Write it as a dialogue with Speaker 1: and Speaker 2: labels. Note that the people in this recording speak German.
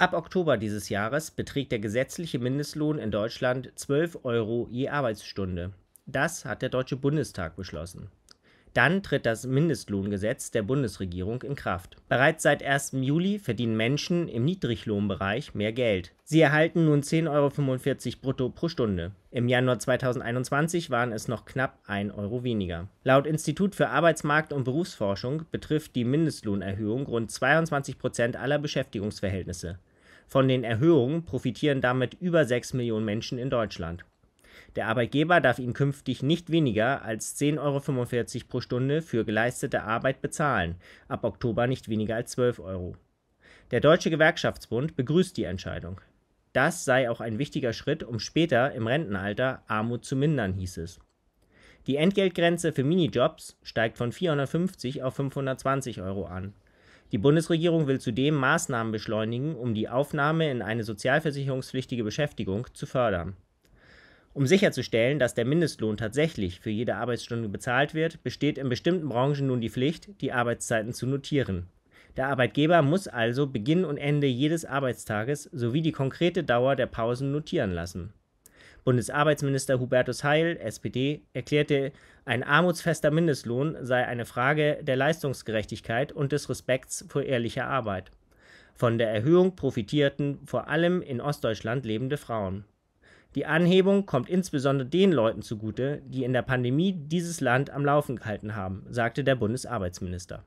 Speaker 1: Ab Oktober dieses Jahres beträgt der gesetzliche Mindestlohn in Deutschland 12 Euro je Arbeitsstunde. Das hat der Deutsche Bundestag beschlossen. Dann tritt das Mindestlohngesetz der Bundesregierung in Kraft. Bereits seit 1. Juli verdienen Menschen im Niedriglohnbereich mehr Geld. Sie erhalten nun 10,45 Euro brutto pro Stunde. Im Januar 2021 waren es noch knapp 1 Euro weniger. Laut Institut für Arbeitsmarkt und Berufsforschung betrifft die Mindestlohnerhöhung rund 22 Prozent aller Beschäftigungsverhältnisse. Von den Erhöhungen profitieren damit über 6 Millionen Menschen in Deutschland. Der Arbeitgeber darf ihnen künftig nicht weniger als 10,45 Euro pro Stunde für geleistete Arbeit bezahlen, ab Oktober nicht weniger als 12 Euro. Der Deutsche Gewerkschaftsbund begrüßt die Entscheidung. Das sei auch ein wichtiger Schritt, um später im Rentenalter Armut zu mindern, hieß es. Die Entgeltgrenze für Minijobs steigt von 450 auf 520 Euro an. Die Bundesregierung will zudem Maßnahmen beschleunigen, um die Aufnahme in eine sozialversicherungspflichtige Beschäftigung zu fördern. Um sicherzustellen, dass der Mindestlohn tatsächlich für jede Arbeitsstunde bezahlt wird, besteht in bestimmten Branchen nun die Pflicht, die Arbeitszeiten zu notieren. Der Arbeitgeber muss also Beginn und Ende jedes Arbeitstages sowie die konkrete Dauer der Pausen notieren lassen. Bundesarbeitsminister Hubertus Heil, SPD, erklärte, ein armutsfester Mindestlohn sei eine Frage der Leistungsgerechtigkeit und des Respekts vor ehrlicher Arbeit. Von der Erhöhung profitierten vor allem in Ostdeutschland lebende Frauen. Die Anhebung kommt insbesondere den Leuten zugute, die in der Pandemie dieses Land am Laufen gehalten haben, sagte der Bundesarbeitsminister.